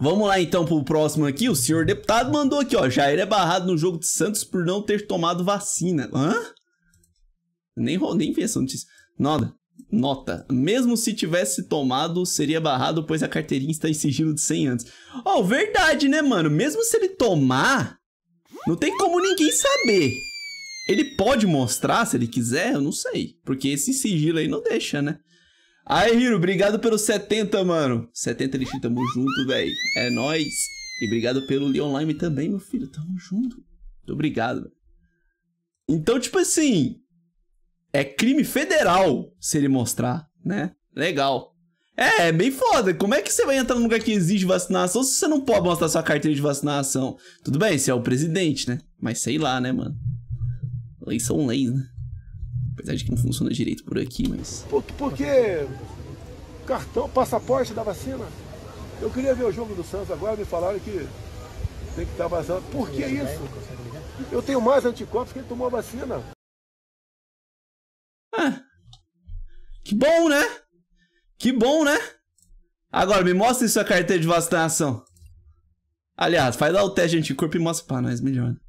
Vamos lá então pro próximo aqui. O senhor deputado mandou aqui, ó. Jair é barrado no jogo de Santos por não ter tomado vacina. Hã? Nem, nem vi essa notícia. Nada. Nota. Mesmo se tivesse tomado, seria barrado, pois a carteirinha está em sigilo de 100 anos. Ó, oh, verdade, né, mano? Mesmo se ele tomar, não tem como ninguém saber. Ele pode mostrar se ele quiser, eu não sei. Porque esse sigilo aí não deixa, né? Aí, Hiro, obrigado pelo 70, mano. 70 lixo, tamo junto, velho. É nóis. E obrigado pelo Leon Lime também, meu filho. Tamo junto. Muito obrigado, Então, tipo assim. É crime federal se ele mostrar, né? Legal. É, é bem foda. Como é que você vai entrar num lugar que exige vacinação se você não pode mostrar sua carteira de vacinação? Tudo bem, você é o presidente, né? Mas sei lá, né, mano? Leis são leis, né? Apesar de que não funciona direito por aqui, mas. Por, porque cartão, passaporte da vacina. Eu queria ver o jogo do Santos agora, me falaram que tem que estar vazando. Por que isso? Eu tenho mais anticorpos que ele tomou a vacina. Ah, que bom, né? Que bom, né? Agora, me mostre sua carteira de vacinação. Aliás, faz lá o teste de anticorpo e mostra pra nós, melhor.